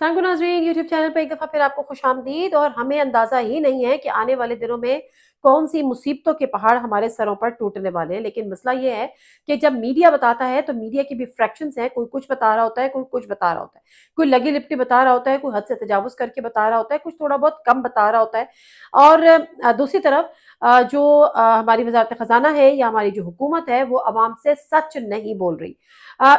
सांगो नाजरीन YouTube channel पर एक दफ़ा फिर आपको खुश आमदीद और हमें अंदाज़ा ही नहीं है कि आने वाले दिनों में कौन सी मुसीबतों के पहाड़ हमारे सरों पर टूटने वाले हैं लेकिन मसला ये है कि जब मीडिया बताता है तो मीडिया की भी फ्रैक्शंस हैं कोई कुछ बता रहा होता है कोई कुछ बता रहा होता है कोई लगी लिपटी बता रहा होता है कोई हद से तजावज़ करके बता रहा होता है कुछ थोड़ा बहुत कम बता रहा होता है और दूसरी तरफ जो हमारी वजारत ख़जाना है या हमारी जो हुकूमत है वो आवाम से सच नहीं बोल रही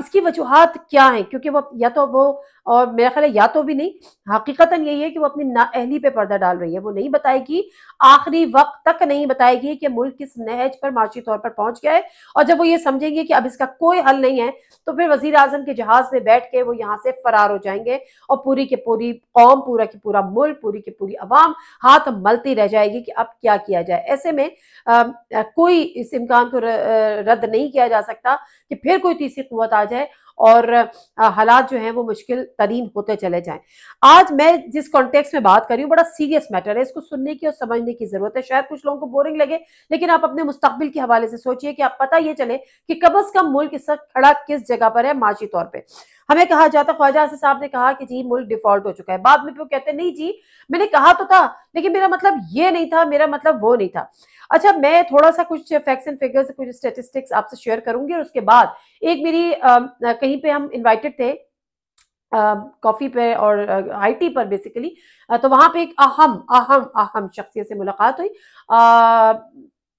इसकी वजूहत क्या है क्योंकि वो या तो वो और मेरा ख्याल है या तो भी नहीं हकीकता यही है कि वो अपनी नाअहली पे पर्दा डाल रही है वो नहीं बताएगी आखिरी वक्त तक नहीं बताएगी कि मुल्क किस नहज पर माशी तौर पर पहुंच गया है और जब वो ये समझेंगे कि अब इसका कोई हल नहीं है तो फिर वजीर अजम के जहाज में बैठ के वो यहाँ से फरार हो जाएंगे और पूरी की पूरी कौम पूरा की पूरा मुल्क पूरी की पूरी आवाम हाथ मलती रह जाएगी कि अब क्या किया जाए ऐसे में कोई इस इम्कान को रद्द नहीं किया जा सकता कि फिर कोई तीसरी कुत आ जाए और हालात जो हैं वो मुश्किल तरीन होते चले जाएं आज मैं जिस कॉन्टेक्स में बात कर रही हूँ बड़ा सीरियस मैटर है इसको सुनने की और समझने की ज़रूरत है शायद कुछ लोगों को बोरिंग लगे लेकिन आप अपने मुस्तबिल के हवाले से सोचिए कि आप पता ये चले कि कम अज़ कम मुल्क इस वक्त खड़ा किस जगह पर है माशी तौर पर हमें कहा जाता ख्वाजा साहब ने कहा कि जी मुल्क डिफॉल्ट हो चुका है बाद में वो कहते नहीं जी मैंने कहा तो था लेकिन मेरा मतलब ये नहीं था मेरा मतलब वो नहीं था अच्छा मैं थोड़ा सा कुछ फैक्ट्स एंड फिगर्स कुछ स्टेटिस्टिक्स आपसे शेयर करूंगी और उसके बाद एक मेरी आ, कहीं पे हम इनवाइटेड थे कॉफ़ी पे और आईटी पर बेसिकली तो वहां पे एक अहम अहम अहम शख्सियत से मुलाकात हुई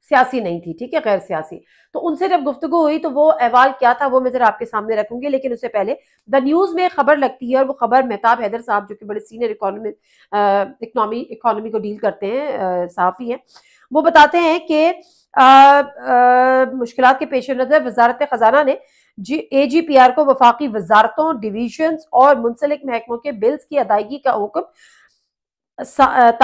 सियासी नहीं थी ठीक है गैर सियासी तो उनसे जब गुफ्तु हुई तो वो अहवाल क्या था वो मैं जरा आपके सामने रखूंगी लेकिन उससे पहले द न्यूज़ में खबर लगती है और वो खबर मेहताब हैदर साहब जो कि बड़े सीनियर इकोनॉमी इकोनॉमी को डील करते हैं सहाफ़ी है वो बताते हैं कि मुश्किल के पेश नज़र वजारत खजाना ने जी ए जी पी आर को वफाकी वजारतों डिवीजन और मुंसलिक महकमों के बिल्स की अदायगी का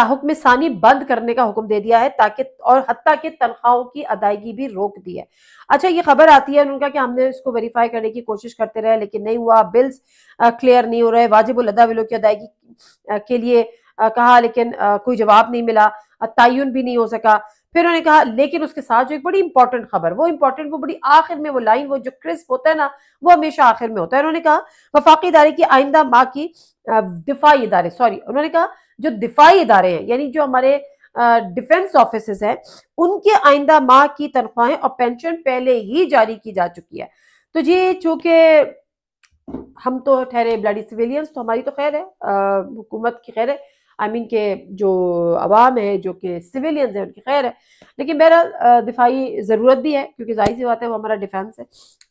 हुक्म में सानी बंद करने का हुक्म दे दिया है ताकि और हती के तनख्वाहों की अदायगी भी रोक दी है अच्छा ये खबर आती है उनका कि हमने इसको वेरीफाई करने की कोशिश करते रहे लेकिन नहीं हुआ बिल्स क्लियर नहीं हो रहे वाजिब अदा बिलों की अदायगी के लिए कहा लेकिन कोई जवाब नहीं मिला तयन भी नहीं हो सका फिर उन्होंने कहा लेकिन उसके साथ जो एक बड़ी इंपॉर्टेंट खबर वो इंपॉर्टेंट वो बड़ी आखिर में वो लाइन वो जो क्रिस्प होता है ना वो हमेशा आखिर में होता है उन्होंने कहा वफाकी इदारे की आइंदा माँ की दिफाई इदारे सॉरी उन्होंने कहा जो दिफाई इदारे हैं यानी जो हमारे डिफेंस ऑफिस हैं उनके आइंदा माह की तनख्वाहें और पेंशन पहले ही जारी की जा चुकी है तो ये चूंकि हम तो ठहरे ब्लडी सिविलियंस तो हमारी तो खैर है हुकूमत की खैर है आई मीन के जो आवाम है जो कि सिविलियंस हैं उनकी खैर है लेकिन मेरा दिफाई ज़रूरत भी है क्योंकि जाहिर सी बात है वो हमारा डिफेंस है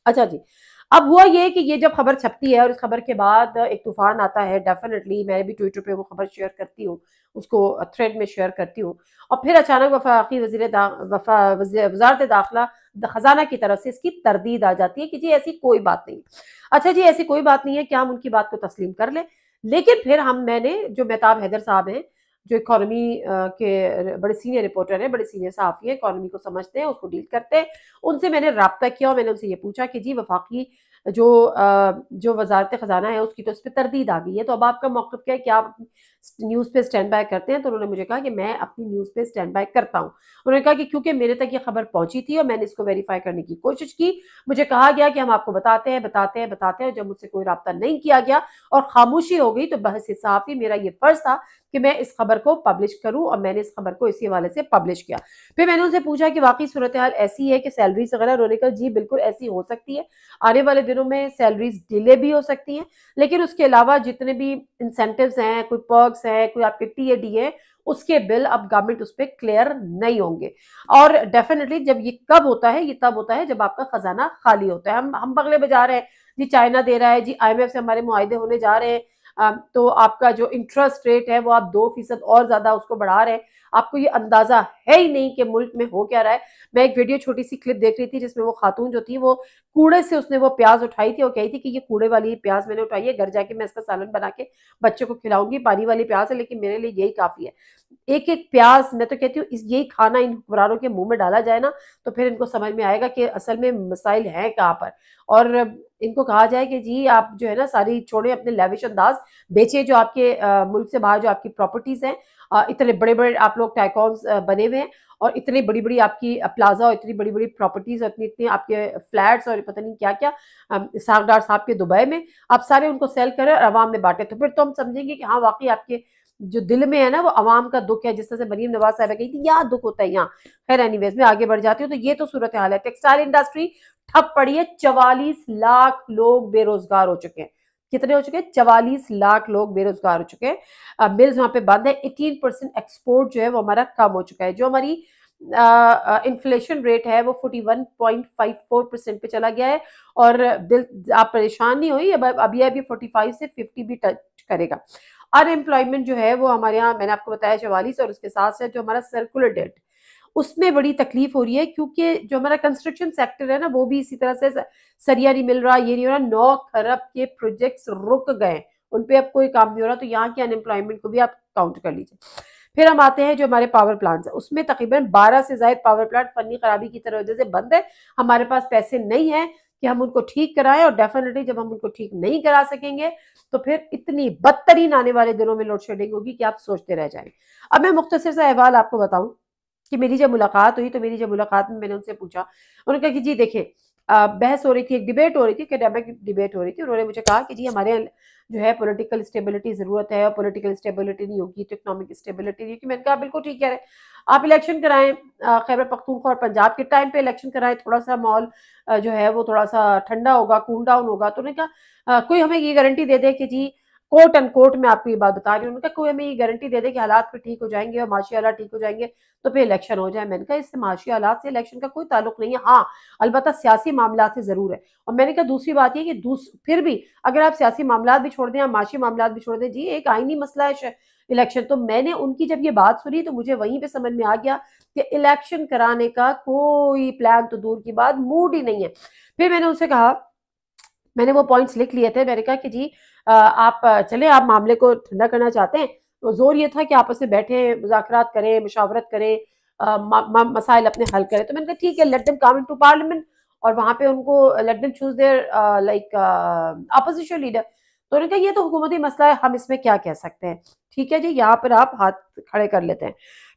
अच्छा जी अब हुआ ये कि ये जब खबर छपती है और इस खबर के बाद एक तूफान आता है डेफिनेटली मैं भी ट्विटर पे वो खबर शेयर करती हूँ उसको थ्रेड में शेयर करती हूँ और फिर अचानक वफाकी वजी वफा वजारत दाखिला खजाना की तरफ से इसकी तरदीद आ जाती है कि जी ऐसी कोई बात नहीं अच्छा जी ऐसी कोई बात नहीं है क्या हम उनकी बात को तस्लीम कर लें लेकिन फिर हम मैंने जो मेहताब हैदर साहब हैं जो इकोनॉमी के बड़े सीनियर रिपोर्टर हैं बड़े सीनियर साफी हैं इकोनॉमी को समझते हैं उसको डील करते हैं उनसे मैंने रबता किया और मैंने उनसे ये पूछा कि जी वफाकी जो जो वजारत ख़जाना है उसकी तो उस पर तरदीद आ गई है तो अब आपका मौक़ क्या है कि आप न्यूज़ पे स्टैंड बाय करते हैं तो उन्होंने मुझे कहा कि मैं अपनी न्यूज़ पे स्टैंड बाय करता हूँ उन्होंने कहा कि क्योंकि मेरे तक ये खबर पहुंची थी और मैंने इसको वेरीफाई करने की कोशिश की मुझे कहा गया कि हम आपको बताते हैं बताते हैं बताते हैं जब मुझसे कोई रबता नहीं किया गया और खामोशी हो गई तो बहस ही मेरा ये फ़र्ज़ था कि मैं इस खबर को पब्लिश करूं और मैंने इस खबर को इसी हवाले से पब्लिश किया फिर मैंने उनसे पूछा कि वाकई सूरत हाल ऐसी है कि सैलरीज वगैरह रोने का जी बिल्कुल ऐसी हो सकती है आने वाले दिनों में सैलरीज डिले भी हो सकती हैं लेकिन उसके अलावा जितने भी इंसेंटिव हैं कोई पर्कस हैं कोई आपके टी ए डी है उसके बिल अब गवर्नमेंट उस पर क्लियर नहीं होंगे और डेफिनेटली जब ये कब होता है ये तब होता है जब आपका खजाना खाली होता है हम हम बगले बजा रहे हैं जी चाइना दे रहा है जी आईएमएफ से हमारे मुआदे होने जा रहे हैं तो आपका जो इंटरेस्ट रेट है वो आप दो फीसद और ज़्यादा उसको बढ़ा रहे हैं आपको ये अंदाज़ा है ही नहीं कि मुल्क में हो क्या रहा है मैं एक वीडियो छोटी सी क्लिप देख रही थी जिसमें वो खातून जो थी वो कूड़े से उसने वो प्याज उठाई थी और कही थी कि ये कूड़े वाली प्याज मैंने उठाई है घर जाके मैं इसका सालन बना के बच्चों को खिलाऊंगी पानी वाली प्याज है लेकिन मेरे लिए यही काफ़ी है एक एक प्याज मैं तो कहती हूँ यही खाना इन हुक्मरानों के मुंह में डाला जाए ना तो फिर इनको समझ में आएगा कि असल में मसाइल है कहाँ पर और इनको कहा जाए कि जी आप जो है ना सारी छोड़े अपने लेविश अंदाज बेचे जो आपके आ, मुल्क से बाहर जो आपकी प्रॉपर्टीज़ हैं इतने बड़े बड़े आप लोग टाइकॉन्स बने हुए हैं और इतनी बड़ी बड़ी आपकी प्लाजा और इतनी बड़ी बड़ी प्रॉपर्टीज़ और इतनी इतनी आपके फ्लैट्स और पता नहीं क्या क्या सागडार साहब के दुबई में आप सारे उनको सेल करें और आवाम में बांटे तो फिर तो हम समझेंगे कि हाँ वाकई आपके जो दिल में है ना वो आवाम का दुख है जिस तरह से मरीम नवाज साहब कही थी यहाँ दुख होता है यहाँ खैर एनी मैं आगे बढ़ जाती हूँ तो ये तो सूरत हाल है टेक्सटाइल इंडस्ट्री ठप पड़ी है चवालीस लाख लोग बेरोजगार हो चुके हैं कितने हो चुके हैं चवालीस लाख लोग बेरोजगार हो चुके हैं मिल्स वहां पे बंद है एटीन परसेंट एक्सपोर्ट जो है वो हमारा कम हो चुका है जो हमारी इन्फ्लेशन रेट है वो forty one point five four percent पे चला गया है और दिल आप परेशान नहीं हुई अब अभी अभी फोर्टी फाइव से फिफ्टी भी टच करेगा अनएम्प्लॉयमेंट जो है वो हमारे यहाँ मैंने आपको बताया चवालीस और उसके साथ साथ जो हमारा सर्कुलर डेट उसमें बड़ी तकलीफ हो रही है क्योंकि जो हमारा कंस्ट्रक्शन सेक्टर है ना वो भी इसी तरह से सरिया नहीं मिल रहा ये नहीं हो रहा नौ खरब के प्रोजेक्ट्स रुक गए उन पर अब कोई काम नहीं हो रहा तो यहाँ की अनएम्प्लॉयमेंट को भी आप काउंट कर लीजिए फिर हम आते हैं जो हमारे पावर प्लांट्स है उसमें तकरीबन 12 से ज्यादा पावर प्लांट फनी खराबी की तरह वजह से बंद है हमारे पास पैसे नहीं है कि हम उनको ठीक कराएं और डेफिनेटली जब हम उनको ठीक नहीं करा सकेंगे तो फिर इतनी बदतरीन आने वाले दिनों में लोड शेडिंग होगी कि आप सोचते रह जाएंगे अब मैं मुख्तर सा अहवाल आपको बताऊं कि मेरी जब मुलाकात हुई तो मेरी जब मुलाकात में मैंने उनसे पूछा उन्होंने कहा कि जी देखे बहस हो रही थी एक डिबेट हो रही थी अकेडेमिक डिबेट हो रही थी उन्होंने मुझे कहा कि जी हमारे जो है पॉलिटिकल स्टेबिलिटी ज़रूरत है और पॉलिटिकल स्टेबिलिटी नहीं होगी तो इकोनॉमिक स्टेबिलिटी नहीं होगी मैंने कहा बिल्कुल ठीक कह रहे आप इलेक्शन कराएं खैबर पख्तूनख्वा और पंजाब के टाइम पे इलेक्शन कराएं थोड़ा सा माहौल जो है वो थोड़ा सा ठंडा होगा कूल डाउन होगा तो उन्होंने कहा कोई हमें ये गारंटी दे दे कि जी कोर्ट एंड कोर्ट में आपको ये बात बता रही हूँ उनका कोई हमें ये गारंटी दे दे कि हालात फिर ठीक हो जाएंगे और माशी हालात ठीक हो जाएंगे तो फिर इलेक्शन हो जाए मैंने कहा इससे माशी हालात से इलेक्शन का कोई ताल्लुक नहीं है हाँ अलबत् सियासी मामला से ज़रूर है और मैंने कहा दूसरी बात यह कि फिर भी अगर आप सियासी मामला भी छोड़ दें आप माशी मामला भी छोड़ दें जी एक आईनी मसला है इलेक्शन तो मैंने उनकी जब ये बात सुनी तो मुझे वहीं पे समझ में आ गया कि इलेक्शन कराने का कोई प्लान तो दूर की बात मूड ही नहीं है फिर मैंने उनसे कहा मैंने वो पॉइंट्स लिख लिए थे मैंने कहा कि जी आप चले आप मामले को ठंडा करना चाहते हैं तो जोर ये था कि आपस में बैठे मुजात करें मुशावरत करें मसाइल अपने हल करें तो मैंने कहा ठीक है let them come to parliament और वहाँ पे उनको let them choose their like opposition leader तो उन्होंने कहा ये तो हुकूमती मसला है हम इसमें क्या कह सकते हैं ठीक है जी यहाँ पर आप हाथ खड़े कर लेते हैं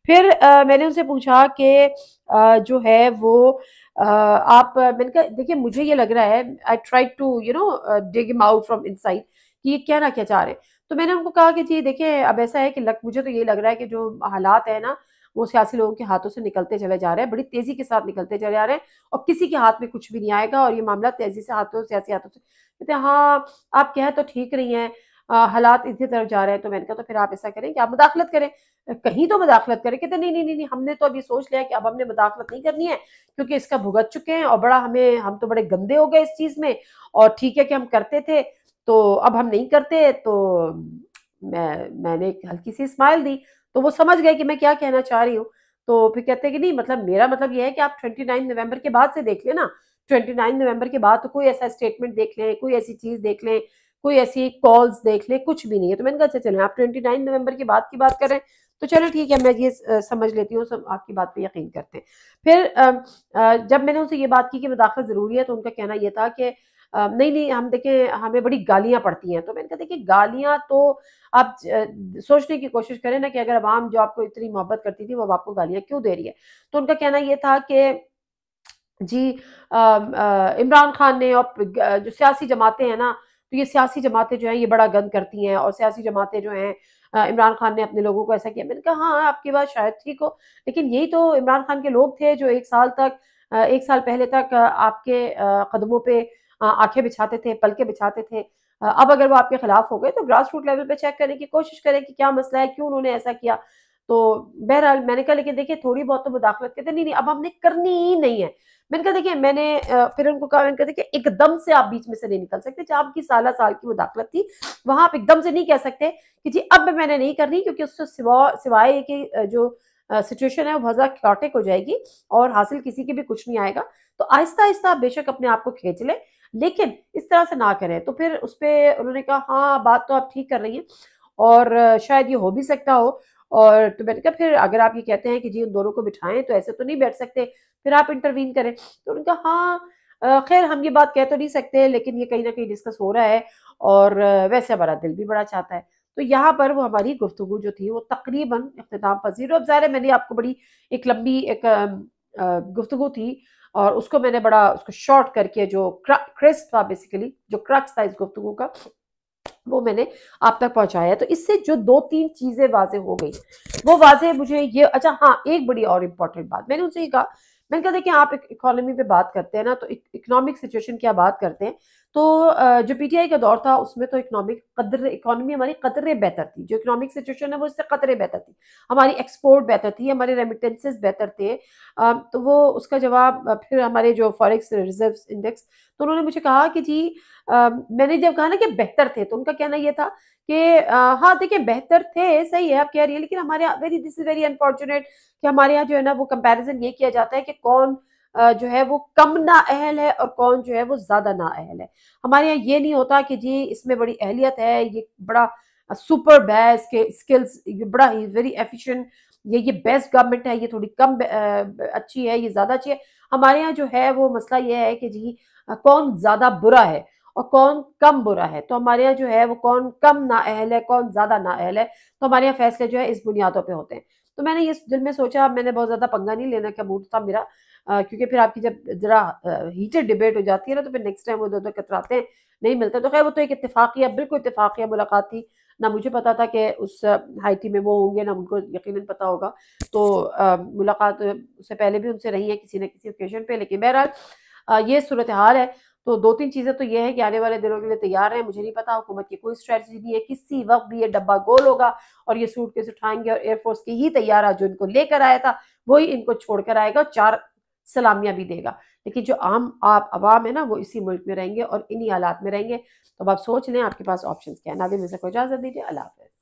फिर आ, मैंने उनसे पूछा कि जो है वो आ, आप मैंने कहा देखिए मुझे ये लग रहा है I try to you know dig out from inside कि ये क्या ना क्या चाह रहे तो मैंने उनको कहा कि जी देखिए अब ऐसा है कि लग मुझे तो ये लग रहा है कि जो हालात है ना वो सियासी लोगों के हाथों से निकलते चले जा रहे हैं बड़ी तेजी के साथ निकलते चले जा रहे हैं और किसी के हाथ में कुछ भी नहीं आएगा और ये मामला तेजी से हाथों सियासी हाथों से कहते हैं हाँ आप कह तो ठीक नहीं है हालात इधर तरफ जा रहे हैं तो मैंने कहा तो फिर आप ऐसा करें कि आप मुदाखलत करें कहीं तो मुदाखलत करें कहते नहीं नहीं नहीं हमने तो अभी सोच लिया कि अब हमने मुदाखलत नहीं करनी है क्योंकि इसका भुगत चुके हैं और बड़ा हमें हम तो बड़े गंदे हो गए इस चीज़ में और ठीक है कि हम करते थे तो अब हम नहीं करते तो मैं मैंने एक हल्की सी स्माइल दी तो वो समझ गए कि मैं क्या कहना चाह रही हूँ तो फिर कहते हैं कि नहीं मतलब मेरा मतलब ये है कि आप ट्वेंटी नाइन के बाद से देख लें ना ट्वेंटी नाइन के बाद तो कोई ऐसा स्टेटमेंट देख लें कोई ऐसी चीज़ देख लें कोई ऐसी कॉल्स देख लें कुछ भी नहीं है तो मैंने कहा अच्छा चलें आप ट्वेंटी नाइन बाद की बात की बात करें तो चलो ठीक है मैं ये समझ लेती हूँ आपकी बात पे यकीन करते हैं फिर जब मैंने उनसे ये बात की कि मदाखलत ज़रूरी है तो उनका कहना यह था कि नहीं नहीं हम देखें हमें बड़ी गालियाँ पड़ती हैं तो मैंने कहा देखिए गालियाँ तो आप सोचने की कोशिश करें ना कि अगर आवाम जो आपको इतनी मोहब्बत करती थी वो अब आपको गालियाँ क्यों दे रही है तो उनका कहना ये था कि जी इमरान खान ने और जो सियासी जमातें हैं ना तो ये सियासी जमातें जो हैं ये बड़ा गंद करती हैं और सियासी जमातें जो हैं इमरान खान ने अपने लोगों को ऐसा किया मैंने कहा हाँ आपकी बात शायद ठीक हो लेकिन यही तो इमरान खान के लोग थे जो एक साल तक एक साल पहले तक आपके कदमों पे आंखें बिछाते थे पलके बिछाते थे अब अगर वो आपके खिलाफ हो गए तो ग्रास रूट लेवल पे चेक करने की कोशिश करें कि क्या मसला है क्यों उन्होंने ऐसा किया तो बहरहाल मैंने कहा लेकिन देखिए थोड़ी बहुत तो मुदाखलत कहते नहीं नहीं अब हमने करनी ही नहीं है मैंने कहा देखिए मैंने फिर उनको कहा मैंने कहा देखिए एकदम से आप बीच में से नहीं निकल सकते जहाँ आपकी साल साल की मुदाखलत थी वहां आप एकदम से नहीं कह सकते कि जी अब मैंने नहीं करनी क्योंकि उससे सिवा सिवाय की जो सिचुएशन है वो बहुत ज़्यादा क्लॉटिक हो जाएगी और हासिल किसी के भी कुछ नहीं आएगा तो आहिस्ता आहिस्ता बेशक अपने आप को खींच लें लेकिन इस तरह से ना करें तो फिर उस पर उन्होंने कहा हाँ बात तो आप ठीक कर रही हैं और शायद ये हो भी सकता हो और तो मैंने कहा फिर अगर आप ये कहते हैं कि जी उन दोनों को बिठाएं तो ऐसे तो नहीं बैठ सकते फिर आप इंटरवीन करें तो उन्होंने कहा हाँ खैर हम ये बात कह तो नहीं सकते लेकिन ये कहीं ना कहीं डिस्कस हो रहा है और वैसे हमारा दिल भी बड़ा चाहता है तो यहाँ पर वो हमारी गुफ्तु जो थी वो तकरीबन अख्ताम पजीर अब ज़ाहिर मैंने आपको बड़ी एक लंबी एक गुफ्तु थी और उसको मैंने बड़ा उसको शॉर्ट करके जो क्रेस्ट था बेसिकली जो क्रक्स था इस गुफ्तु का वो मैंने आप तक पहुंचाया तो इससे जो दो तीन चीज़ें वाजे हो गई वो वाजे मुझे ये अच्छा हाँ एक बड़ी और इम्पोर्टेंट बात मैंने उनसे कहा मैंने कहा देखिए आप इकोनॉमी पे बात करते हैं ना तो इकोनॉमिक सिचुएशन की आप बात करते हैं तो जो पीटीआई का दौर था उसमें तो इकोनॉमिक कदर इकोनॉमी हमारी कदरें बेहतर थी जो इकोनॉमिक सिचुएशन है वो इससे कदरें बेहतर थी हमारी एक्सपोर्ट बेहतर थी हमारे रेमिटेंसेस बेहतर थे तो वो उसका जवाब फिर हमारे जो फॉरेक्स रिजर्व इंडेक्स तो उन्होंने मुझे कहा कि जी मैंने जब कहा ना कि बेहतर थे तो उनका कहना यह था कि हाँ देखिए बेहतर थे सही है आप कह रही है लेकिन हमारे यहाँ very this is very unfortunate कि हमारे यहाँ जो है ना वो कंपैरिजन ये किया जाता है कि कौन जो है वो कम ना अहल है और कौन जो है वो ज्यादा ना अहल है हमारे यहाँ ये नहीं होता कि जी इसमें बड़ी अहलियत है ये बड़ा सुपर बेस्ट के स्किल्स ये बड़ा ही वेरी एफिशिएंट ये ये बेस्ट गवर्नमेंट है ये थोड़ी कम अच्छी है ये ज्यादा अच्छी है हमारे यहाँ जो है वो मसला ये है कि जी कौन ज्यादा बुरा है और कौन कम बुरा है तो हमारे यहाँ जो है वो कौन कम ना अहल है कौन ज़्यादा ना अहल है तो हमारे यहाँ फैसले जो है इस बुनियादों पर होते हैं तो मैंने ये दिल में सोचा मैंने बहुत ज़्यादा पंगा नहीं लेना क्या मूड था मेरा क्योंकि फिर आपकी जब ज़रा हीटेड डिबेट हो जाती है ना तो फिर नेक्स्ट टाइम वो उधर कतराते हैं नहीं मिलता तो खैर वो तो एक इतफाक़िया बिल्कुल इतफाक़िया मुलाकात थी ना मुझे पता था कि उस हाइटी में वो होंगे ना उनको यकीनन पता होगा तो आ, मुलाकात उससे पहले भी उनसे रही है किसी न किसी ओकेजन पे लेकिन बहरहाल ये सूरत हाल है तो दो तीन चीज़ें तो ये है कि आने वाले दिनों के लिए तैयार है मुझे नहीं पता हुकूमत की कोई स्ट्रेटजी नहीं है किसी वक्त भी ये डब्बा गोल होगा और ये सूट केस उठाएंगे और एयरफोर्स की ही तैयारा जो इनको लेकर आया था वही इनको छोड़कर आएगा और चार सलामियाँ भी देगा लेकिन जो आम आप आवाम है ना वो इसी मुल्क में रहेंगे और इन्हीं हालात में रहेंगे तो अब आप सोच लें आपके पास ऑप्शन क्या है नादिर मिर्जा को इजाज़त दीजिए अल्लाह